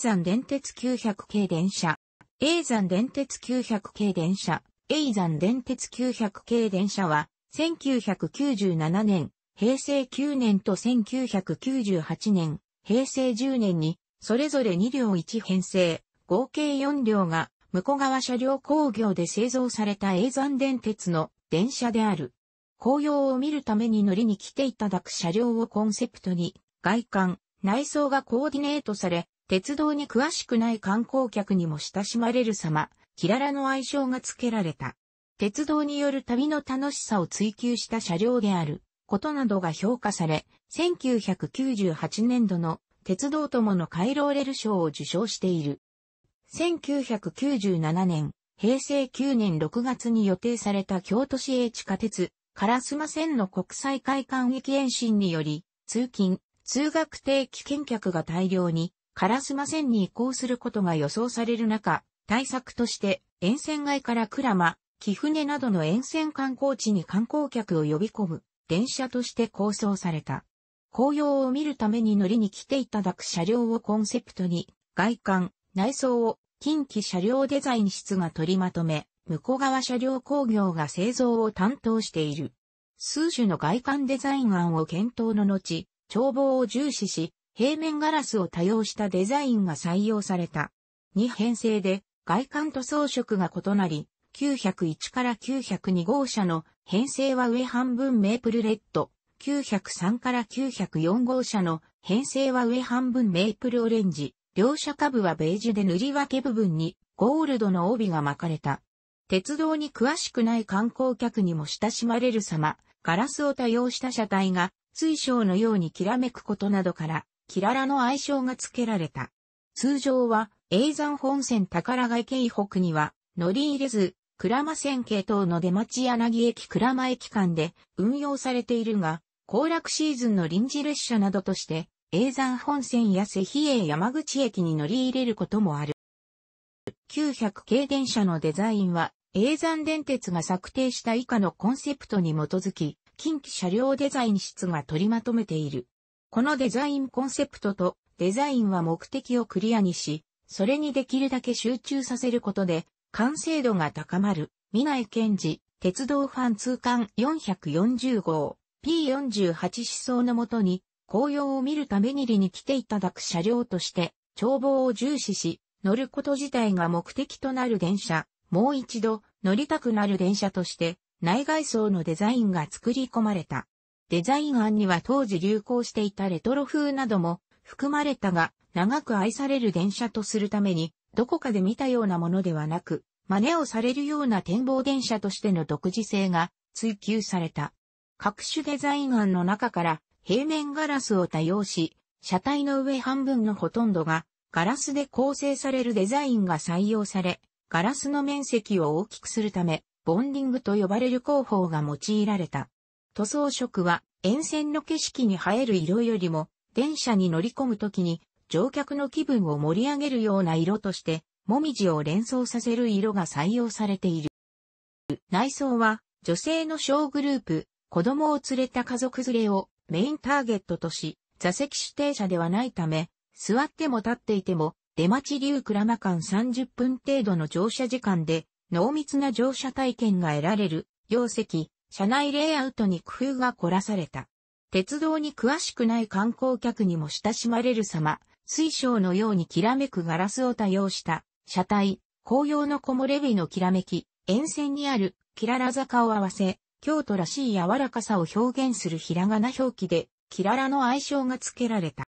A 山電鉄900系電車。A 山電鉄900系電車。A 山電鉄900系電車は、1997年、平成9年と1998年、平成10年に、それぞれ2両1編成、合計4両が、向川車両工業で製造された永山電鉄の電車である。紅葉を見るために乗りに来ていただく車両をコンセプトに、外観、内装がコーディネートされ、鉄道に詳しくない観光客にも親しまれる様、キララの愛称が付けられた。鉄道による旅の楽しさを追求した車両であることなどが評価され、1998年度の鉄道友の回廊レル賞を受賞している。1997年、平成9年6月に予定された京都市営地下鉄、カラスマ線の国際会館駅延伸により、通勤、通学定期見客が大量に烏丸線に移行することが予想される中、対策として沿線街から鞍馬、貴船などの沿線観光地に観光客を呼び込む電車として構想された。紅葉を見るために乗りに来ていただく車両をコンセプトに、外観、内装を近畿車両デザイン室が取りまとめ、向こう側車両工業が製造を担当している。数種の外観デザイン案を検討の後、眺望を重視し、平面ガラスを多用したデザインが採用された。2編成で外観と装飾が異なり、901から902号車の編成は上半分メープルレッド、903から904号車の編成は上半分メープルオレンジ、両車下部はベージュで塗り分け部分にゴールドの帯が巻かれた。鉄道に詳しくない観光客にも親しまれる様、ガラスを多用した車体が水晶のようにきらめくことなどからキララの愛称が付けられた。通常は、永山本線宝ヶ池以北には、乗り入れず、倉間線系統の出町柳駅倉間駅間で運用されているが、行楽シーズンの臨時列車などとして、永山本線や瀬比叡山口駅に乗り入れることもある。900系電車のデザインは、永山電鉄が策定した以下のコンセプトに基づき、近畿車両デザイン室が取りまとめている。このデザインコンセプトとデザインは目的をクリアにし、それにできるだけ集中させることで、完成度が高まる、未来健治、鉄道ファン通貫440号、P48 思想のもとに、紅葉を見るためにりに来ていただく車両として、眺望を重視し、乗ること自体が目的となる電車、もう一度乗りたくなる電車として、内外装のデザインが作り込まれた。デザイン案には当時流行していたレトロ風なども含まれたが、長く愛される電車とするために、どこかで見たようなものではなく、真似をされるような展望電車としての独自性が追求された。各種デザイン案の中から平面ガラスを多用し、車体の上半分のほとんどがガラスで構成されるデザインが採用され、ガラスの面積を大きくするため、ボンディングと呼ばれる工法が用いられた。塗装色は沿線の景色に映える色よりも、電車に乗り込む時に乗客の気分を盛り上げるような色として、もみじを連想させる色が採用されている。内装は女性の小グループ、子供を連れた家族連れをメインターゲットとし、座席指定者ではないため、座っても立っていても、出待ち流鞍馬間30分程度の乗車時間で、濃密な乗車体験が得られる、容積、車内レイアウトに工夫が凝らされた。鉄道に詳しくない観光客にも親しまれる様、水晶のようにきらめくガラスを多用した車体、紅葉の木漏れ日のきらめき、沿線にあるキララ坂を合わせ、京都らしい柔らかさを表現するひらがな表記で、キララの愛称が付けられた。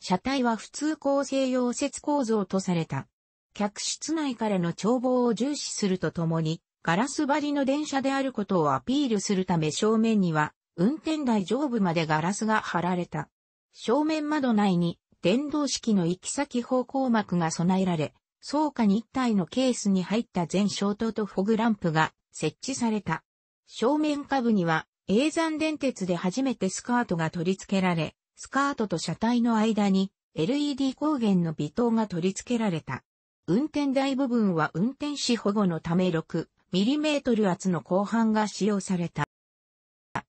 車体は普通構成溶接構造とされた。客室内からの眺望を重視するとともに、ガラス張りの電車であることをアピールするため正面には、運転台上部までガラスが貼られた。正面窓内に、電動式の行き先方向幕が備えられ、倉庫に1体のケースに入った全消灯とフォグランプが設置された。正面下部には、永山電鉄で初めてスカートが取り付けられ、スカートと車体の間に LED 光源の微灯が取り付けられた。運転台部分は運転士保護のため6、ミリメートル圧の後半が使用された。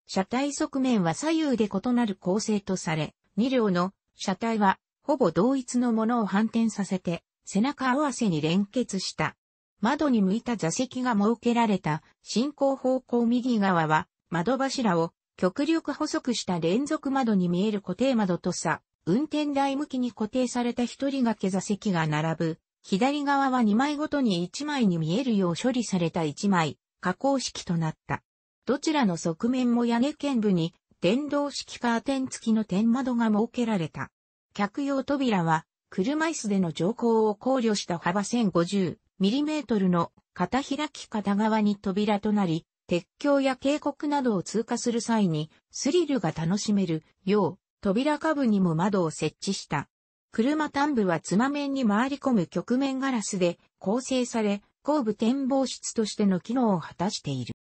車体側面は左右で異なる構成とされ、2両の車体はほぼ同一のものを反転させて背中合わせに連結した。窓に向いた座席が設けられた進行方向右側は窓柱を極力細くした連続窓に見える固定窓とさ、運転台向きに固定された一人掛け座席が並ぶ左側は2枚ごとに1枚に見えるよう処理された1枚、加工式となった。どちらの側面も屋根剣部に電動式カーテン付きの天窓が設けられた。客用扉は車椅子での乗降を考慮した幅 1050mm の片開き片側に扉となり、鉄橋や渓谷などを通過する際にスリルが楽しめるよう扉下部にも窓を設置した。車端部は妻面に回り込む曲面ガラスで構成され、後部展望室としての機能を果たしている。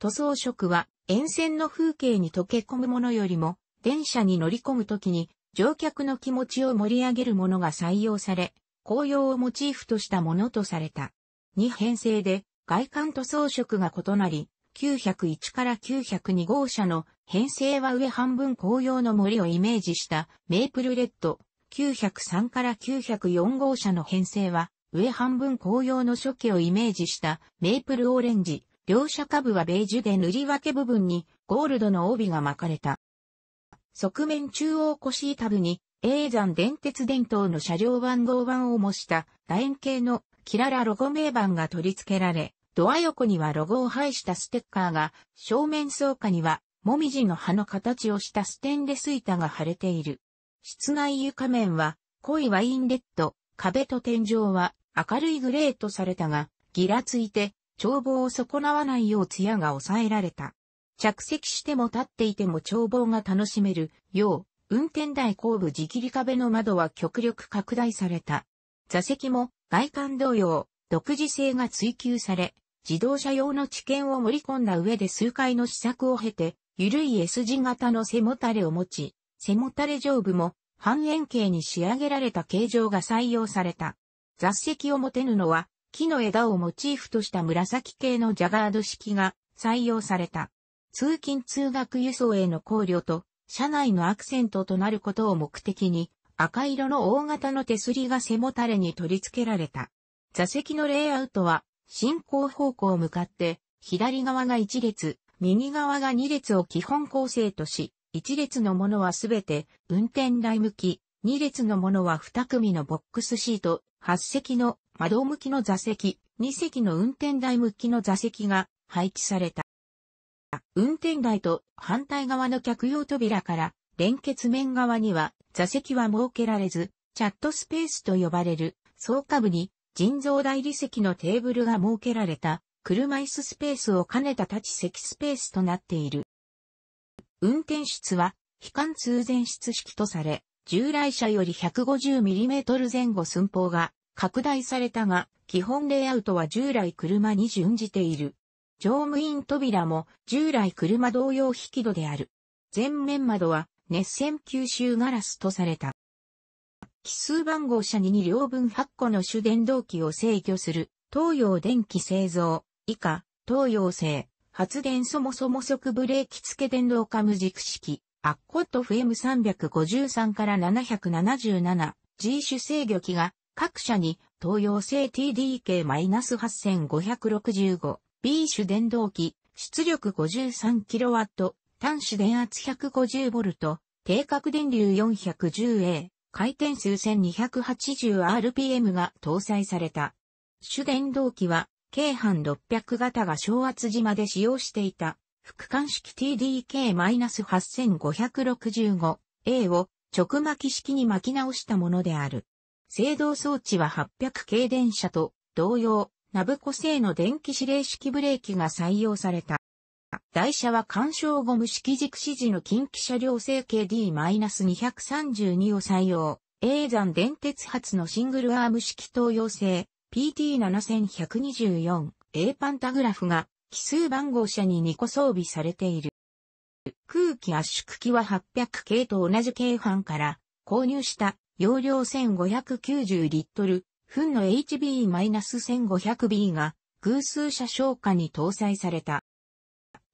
塗装色は沿線の風景に溶け込むものよりも、電車に乗り込むときに乗客の気持ちを盛り上げるものが採用され、紅葉をモチーフとしたものとされた。2編成で外観塗装色が異なり、901から902号車の編成は上半分紅葉の森をイメージしたメープルレッド、903から904号車の編成は、上半分紅葉の初期をイメージしたメープルオレンジ、両車下部はベージュで塗り分け部分にゴールドの帯が巻かれた。側面中央腰板部に永山電鉄伝統の車両番号版を模した楕円形のキララロゴ名板が取り付けられ、ドア横にはロゴを配したステッカーが、正面倉下には、もみじの葉の形をしたステンレス板が貼れている。室内床面は濃いワインレッド、壁と天井は明るいグレーとされたが、ギラついて、眺望を損なわないよう艶が抑えられた。着席しても立っていても眺望が楽しめるよう、運転台後部直切り壁の窓は極力拡大された。座席も外観同様、独自性が追求され、自動車用の知見を盛り込んだ上で数回の試作を経て、ゆるい S 字型の背もたれを持ち、背もたれ上部も半円形に仕上げられた形状が採用された。雑てぬのは木の枝をモチーフとした紫系のジャガード式が採用された。通勤通学輸送への考慮と、車内のアクセントとなることを目的に、赤色の大型の手すりが背もたれに取り付けられた。座席のレイアウトは、進行方向向かって、左側が1列、右側が2列を基本構成とし、1列のものはすべて運転台向き、2列のものは2組のボックスシート、8席の窓向きの座席、2席の運転台向きの座席が配置された。運転台と反対側の客用扉から連結面側には座席は設けられず、チャットスペースと呼ばれる総下部に人造大理石のテーブルが設けられた車椅子スペースを兼ねた立ち席スペースとなっている。運転室は、非貫通前室式とされ、従来車より 150mm 前後寸法が拡大されたが、基本レイアウトは従来車に準じている。乗務員扉も従来車同様引き戸である。前面窓は熱線吸収ガラスとされた。奇数番号車に2両分8個の主電動機を制御する東洋電気製造以下東洋製発電そもそも即ブレーキ付け電動化無軸式、アッコット FM353 から777、G 種制御機が各社に東洋製 TDK-8565、B 種電動機、出力 53kW、端子電圧 150V、定格電流 410A、回転数 1280rpm が搭載された。主電動機は京阪600型が昭圧島で使用していた、副艦式 TDK-8565A を直巻式に巻き直したものである。制動装置は800系電車と同様、ナブコ製の電気指令式ブレーキが採用された。台車は干渉ゴム式軸指示の近畿車両成形 d 2 3 2を採用。A 山電鉄発のシングルアーム式東洋製 PT7124A パンタグラフが奇数番号車に2個装備されている。空気圧縮機は800系と同じ京阪から購入した容量1590リットル、分の HB-1500B が偶数車消火に搭載された。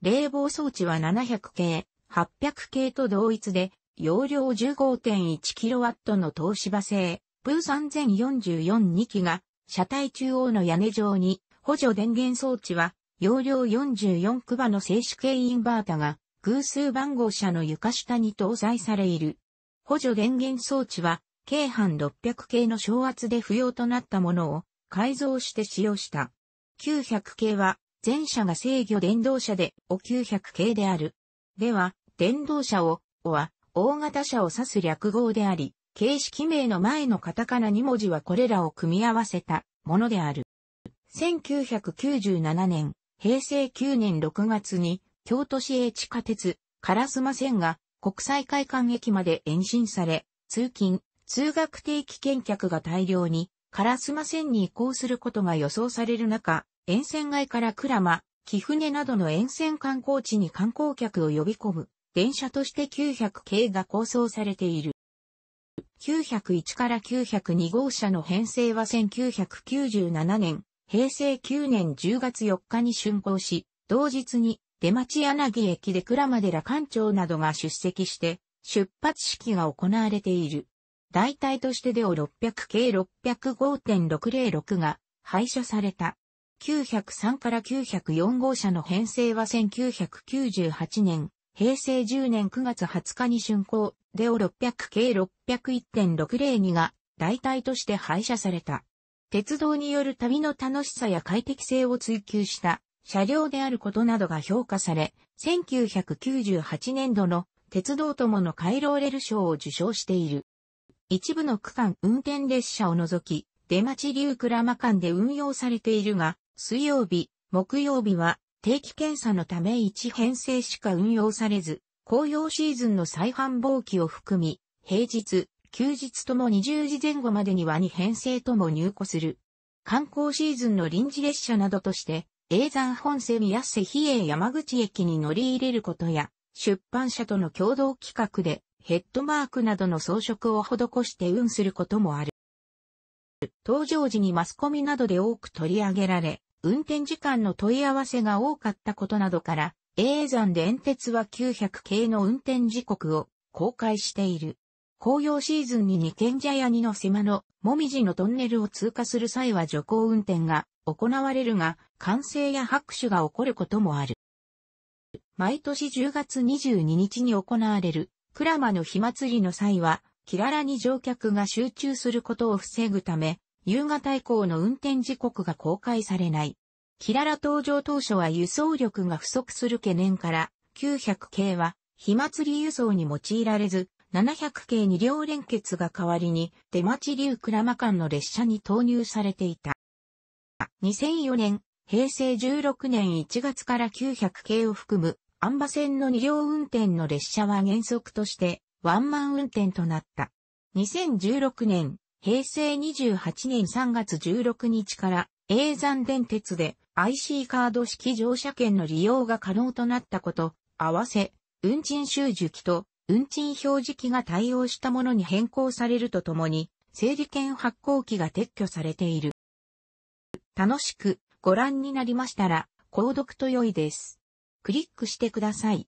冷房装置は700系、800系と同一で、容量 15.1kW の東芝製、プー3044-2機が車体中央の屋根上に補助電源装置は容量44クバの静止系インバータが偶数番号車の床下に搭載されいる。補助電源装置は京阪600系の小圧で不要となったものを改造して使用した。900系は前者が制御電動車でお900系である。では、電動車を、おは、大型車を指す略号であり、形式名の前のカタカナ2文字はこれらを組み合わせたものである。1997年、平成9年6月に、京都市営地下鉄、烏丸線が国際会館駅まで延伸され、通勤、通学定期見客が大量に、烏丸線に移行することが予想される中、沿線街から倉間、木船などの沿線観光地に観光客を呼び込む、電車として900系が構想されている。901から902号車の編成は1997年、平成9年10月4日に竣工し、同日に出町柳駅で倉間寺館長などが出席して、出発式が行われている。大体としてデオ600 k 605.606が廃車された。903から904号車の編成は1998年、平成10年9月20日に竣工、デオ600 k 601.602が代替として廃車された。鉄道による旅の楽しさや快適性を追求した車両であることなどが評価され、1998年度の鉄道友の回イレール賞を受賞している。一部の区間運転列車を除き、出町流倉間間で運用されているが、水曜日、木曜日は定期検査のため1編成しか運用されず、紅葉シーズンの再繁忙期を含み、平日、休日とも20時前後までには2編成とも入庫する。観光シーズンの臨時列車などとして、永山本線や瀬比叡山口駅に乗り入れることや、出版社との共同企画で、ヘッドマークなどの装飾を施して運することもある。登場時にマスコミなどで多く取り上げられ、運転時間の問い合わせが多かったことなどから、永山電鉄は900系の運転時刻を公開している。紅葉シーズンに二軒茶屋にの狭の、もみじのトンネルを通過する際は徐行運転が行われるが、歓声や拍手が起こることもある。毎年10月22日に行われる、クラマの火祭りの際は、キララに乗客が集中することを防ぐため、夕方以降の運転時刻が公開されない。キララ登場当初は輸送力が不足する懸念から、900系は、火祭り輸送に用いられず、700系に両連結が代わりに、出町流倉間間の列車に投入されていた。2004年、平成16年1月から900系を含む、安馬線の2両運転の列車は原則として、ワンマン運転となった。2016年、平成28年3月16日から永山電鉄で IC カード式乗車券の利用が可能となったこと、合わせ、運賃収受機と運賃表示機が対応したものに変更されるとともに、整理券発行機が撤去されている。楽しくご覧になりましたら、購読と良いです。クリックしてください。